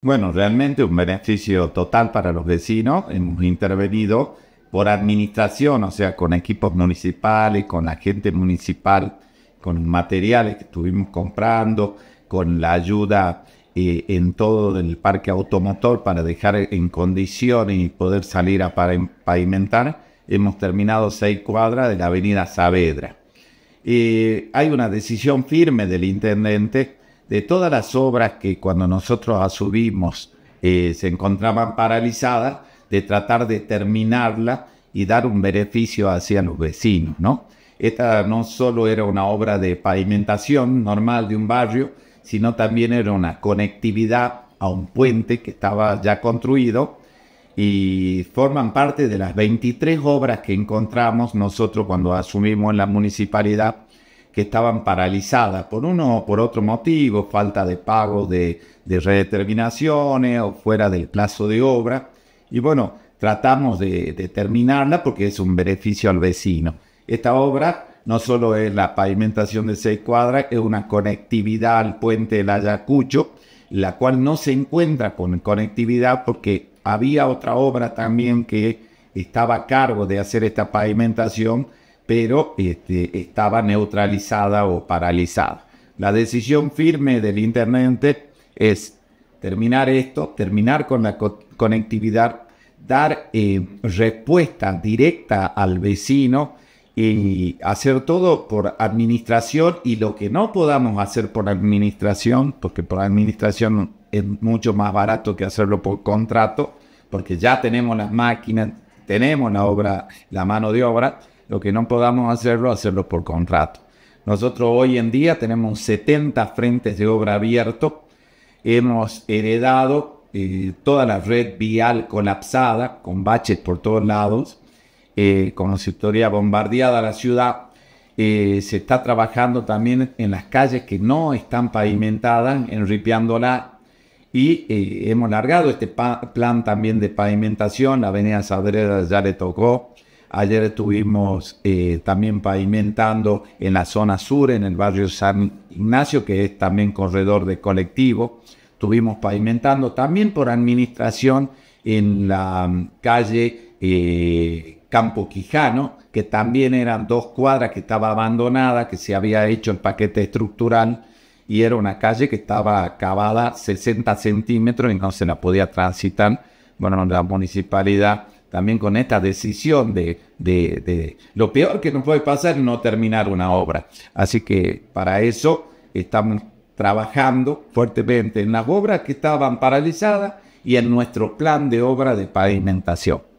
Bueno, realmente un beneficio total para los vecinos. Hemos intervenido por administración, o sea, con equipos municipales, con la gente municipal, con materiales que estuvimos comprando, con la ayuda eh, en todo el parque automotor para dejar en condiciones y poder salir a pavimentar. Hemos terminado seis cuadras de la avenida Saavedra. Eh, hay una decisión firme del intendente de todas las obras que cuando nosotros asumimos eh, se encontraban paralizadas, de tratar de terminarla y dar un beneficio hacia los vecinos, ¿no? Esta no solo era una obra de pavimentación normal de un barrio, sino también era una conectividad a un puente que estaba ya construido y forman parte de las 23 obras que encontramos nosotros cuando asumimos la municipalidad que estaban paralizadas por uno o por otro motivo, falta de pago de, redeterminaciones o fuera del plazo de obra. Y bueno, tratamos de, de terminarla porque es un beneficio al vecino. Esta obra no solo es la pavimentación de seis cuadras, es una conectividad al puente del Ayacucho, la cual no se encuentra con conectividad porque había otra obra también que estaba a cargo de hacer esta pavimentación pero este, estaba neutralizada o paralizada. La decisión firme del Internet es terminar esto, terminar con la conectividad, dar eh, respuesta directa al vecino y hacer todo por administración y lo que no podamos hacer por administración, porque por administración es mucho más barato que hacerlo por contrato, porque ya tenemos las máquinas, tenemos la obra, la mano de obra, lo que no podamos hacerlo, hacerlo por contrato. Nosotros hoy en día tenemos 70 frentes de obra abierto. Hemos heredado eh, toda la red vial colapsada, con baches por todos lados, eh, con la sectoría bombardeada bombardeada la ciudad. Eh, se está trabajando también en las calles que no están pavimentadas, enripeándola. Y hemos largado este plan también de pavimentación. La avenida Sabreda ya le tocó. Ayer estuvimos eh, también pavimentando en la zona sur, en el barrio San Ignacio, que es también corredor de colectivo. Estuvimos pavimentando también por administración en la mm, calle eh, Campo Quijano, que también eran dos cuadras que estaba abandonada, que se había hecho el paquete estructural y era una calle que estaba acabada 60 centímetros y no se la podía transitar. Bueno, la municipalidad también con esta decisión de, de, lo peor que nos puede pasar es no terminar una obra. Así que para eso estamos trabajando fuertemente en las obras que estaban paralizadas y en nuestro plan de obra de pavimentación.